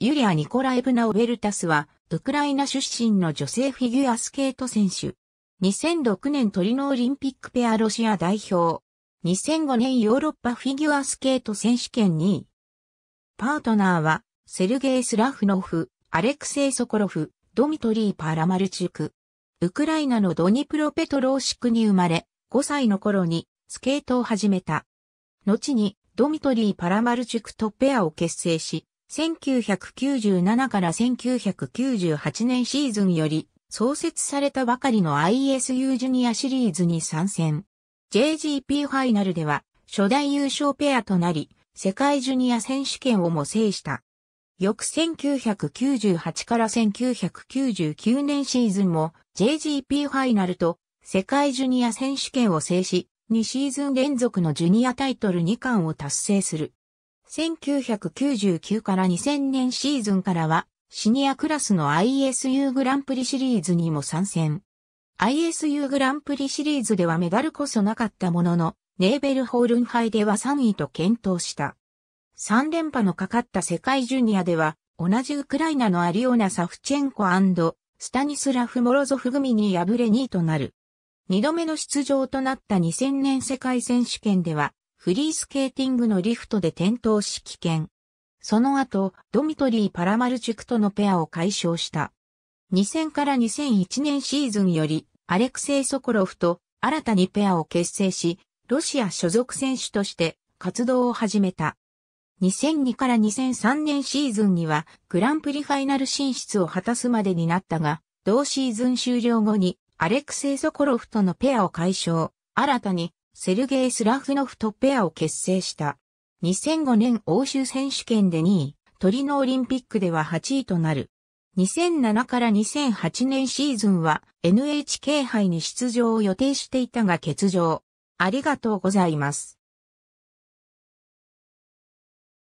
ユリア・ニコライブナ・オベルタスは、ウクライナ出身の女性フィギュアスケート選手。2006年トリノオリンピックペアロシア代表。2005年ヨーロッパフィギュアスケート選手権2位。パートナーは、セルゲイ・スラフノフ、アレクセイ・ソコロフ、ドミトリー・パラマルチュク。ウクライナのドニプロペトローシクに生まれ、5歳の頃にスケートを始めた。後にドミトリー・パラマルチュクとペアを結成し、1997から1998年シーズンより創設されたばかりの ISU ジュニアシリーズに参戦。JGP ファイナルでは初代優勝ペアとなり、世界ジュニア選手権をも制した。翌1998から1999年シーズンも JGP ファイナルと世界ジュニア選手権を制し、2シーズン連続のジュニアタイトル2冠を達成する。1999から2000年シーズンからは、シニアクラスの ISU グランプリシリーズにも参戦。ISU グランプリシリーズではメダルこそなかったものの、ネーベルホールン杯では3位と検討した。3連覇のかかった世界ジュニアでは、同じウクライナのアリオナ・サフチェンコスタニスラフ・モロゾフ組に敗れ2位となる。2度目の出場となった2000年世界選手権では、フリースケーティングのリフトで転倒し危険。その後、ドミトリー・パラマルチュクとのペアを解消した。2000から2001年シーズンより、アレクセイ・ソコロフと新たにペアを結成し、ロシア所属選手として活動を始めた。2002から2003年シーズンにはグランプリファイナル進出を果たすまでになったが、同シーズン終了後にアレクセイ・ソコロフとのペアを解消、新たにセルゲイ・スラフノフとペアを結成した。2005年欧州選手権で2位、トリノオリンピックでは8位となる。2007から2008年シーズンは NHK 杯に出場を予定していたが欠場。ありがとうございます。